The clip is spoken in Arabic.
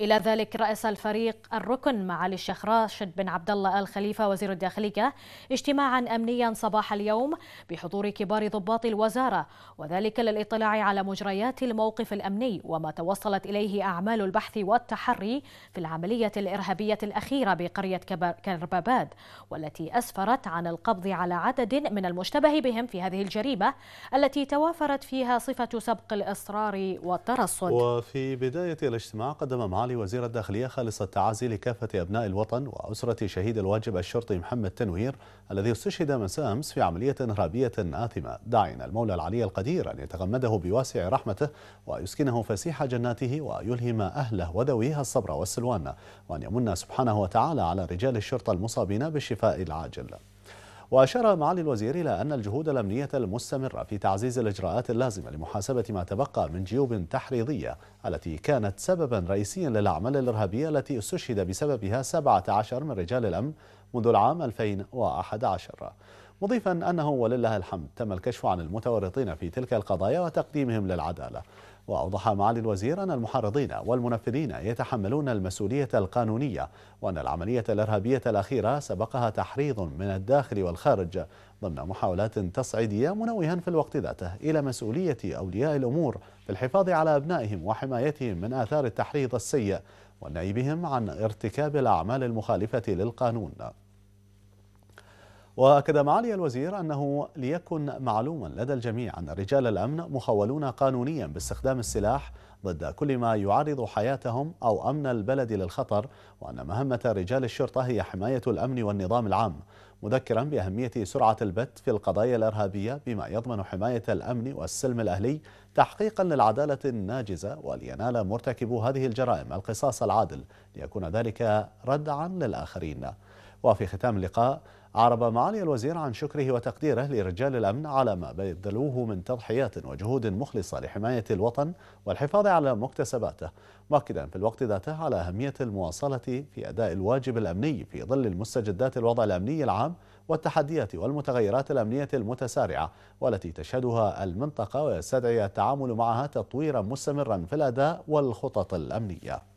إلى ذلك رأس الفريق الركن معالي الشيخ راشد بن عبد الله آل خليفة وزير الداخلية اجتماعا أمنيا صباح اليوم بحضور كبار ضباط الوزارة وذلك للإطلاع على مجريات الموقف الأمني وما توصلت إليه أعمال البحث والتحري في العملية الإرهابية الأخيرة بقرية كرباباد والتي أسفرت عن القبض على عدد من المشتبه بهم في هذه الجريمة التي توافرت فيها صفة سبق الإصرار والترصد وفي بداية الاجتماع قدم معالي معالي وزير الداخلية خالص التعازي لكافة أبناء الوطن وأسرة شهيد الواجب الشرطي محمد تنوير الذي استشهد مساء أمس في عملية إرهابية آثمة داعين المولى العلي القدير أن يتغمده بواسع رحمته ويسكنه فسيح جناته ويلهم أهله وذويه الصبر والسلوان وأن يمن سبحانه وتعالى على رجال الشرطة المصابين بالشفاء العاجل وأشار معالي الوزير إلى أن الجهود الأمنية المستمرة في تعزيز الإجراءات اللازمة لمحاسبة ما تبقى من جيوب تحريضية التي كانت سببا رئيسيا للأعمال الإرهابية التي استشهد بسببها 17 من رجال الأمن منذ العام 2011 مضيفا أنه ولله الحمد تم الكشف عن المتورطين في تلك القضايا وتقديمهم للعدالة وأوضح معالي الوزير أن المحرضين والمنفذين يتحملون المسؤولية القانونية وأن العملية الإرهابية الأخيرة سبقها تحريض من الداخل والخارج ضمن محاولات تصعيدية منوها في الوقت ذاته إلى مسؤولية أولياء الأمور في الحفاظ على أبنائهم وحمايتهم من آثار التحريض السيء بهم عن ارتكاب الأعمال المخالفة للقانون وأكد معالي الوزير أنه ليكن معلوما لدى الجميع أن رجال الأمن مخولون قانونيا باستخدام السلاح ضد كل ما يعرض حياتهم أو أمن البلد للخطر وأن مهمة رجال الشرطة هي حماية الأمن والنظام العام مذكرا بأهمية سرعة البت في القضايا الإرهابية بما يضمن حماية الأمن والسلم الأهلي تحقيقا للعدالة الناجزة ولينال مرتكبو هذه الجرائم القصاص العادل ليكون ذلك ردعا للآخرين وفي ختام اللقاء عرب معالي الوزير عن شكره وتقديره لرجال الأمن على ما بذلوه من تضحيات وجهود مخلصة لحماية الوطن والحفاظ على مكتسباته مؤكدا في الوقت ذاته على أهمية المواصلة في أداء الواجب الأمني في ظل المستجدات الوضع الأمني العام والتحديات والمتغيرات الأمنية المتسارعة والتي تشهدها المنطقة ويستدعي التعامل معها تطويرا مستمرا في الأداء والخطط الأمنية